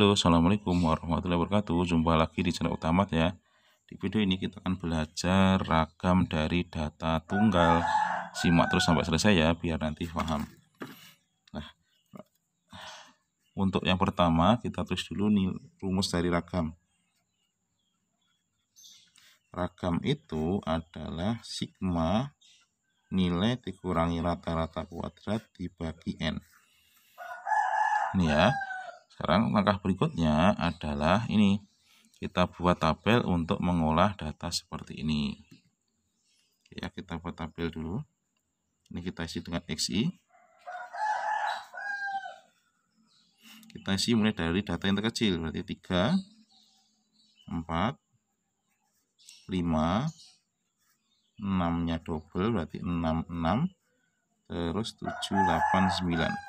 Halo, Assalamualaikum warahmatullahi wabarakatuh Jumpa lagi di channel utama ya Di video ini kita akan belajar ragam dari data tunggal Simak terus sampai selesai ya, biar nanti paham Nah, untuk yang pertama kita tulis dulu nih rumus dari ragam Ragam itu adalah sigma nilai dikurangi rata-rata kuadrat dibagi n Ini ya sekarang langkah berikutnya adalah ini. Kita buat tabel untuk mengolah data seperti ini. Ya, kita buat tabel dulu. Ini kita isi dengan XI. Kita isi mulai dari data yang terkecil, berarti 3, 4, 5, 6-nya double, berarti 6, 6, terus 7, 8, 9.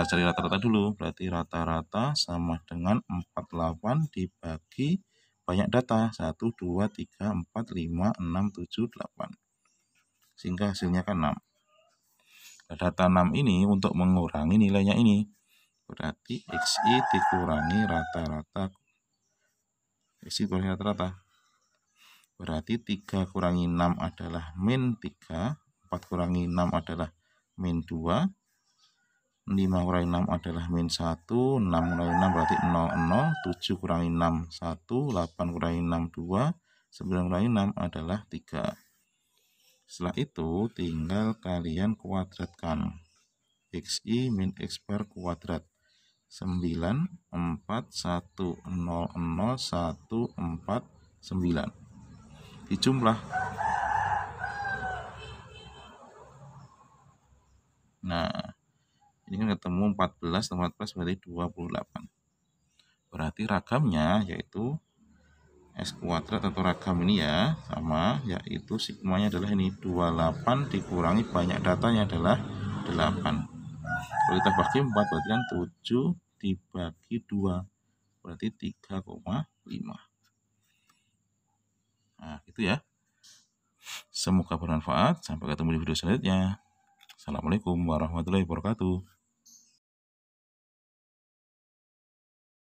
kita cari rata-rata dulu berarti rata-rata sama dengan 48 dibagi banyak data 1 2 3 4 5 6 7 8 sehingga hasilnya kan 6 nah, data 6 ini untuk mengurangi nilainya ini berarti xi dikurangi rata-rata xi kurangi rata-rata berarti 3 kurangi 6 adalah min 3 4 kurangi 6 adalah min 2 5 kurangi 6 adalah min 1, 6 kurangi 6 berarti 0, 0, 7 kurangi 6, 1, 8 kurangi 6, 2, 9 kurangi 6 adalah 3. Setelah itu tinggal kalian kuadratkan. XI min X bar kuadrat. 9, 4, 1, 0, 0, 1, 4, 9. Dijumlah Ini kan ketemu 14 tambah 14 berarti 28. Berarti ragamnya yaitu S kuadrat atau ragam ini ya sama yaitu sigmanya adalah ini 28 dikurangi banyak datanya adalah 8 kalau kita bagi 4 berarti kan 7 dibagi 2 berarti 3,5 nah itu ya semoga bermanfaat sampai ketemu di video selanjutnya Assalamualaikum warahmatullahi wabarakatuh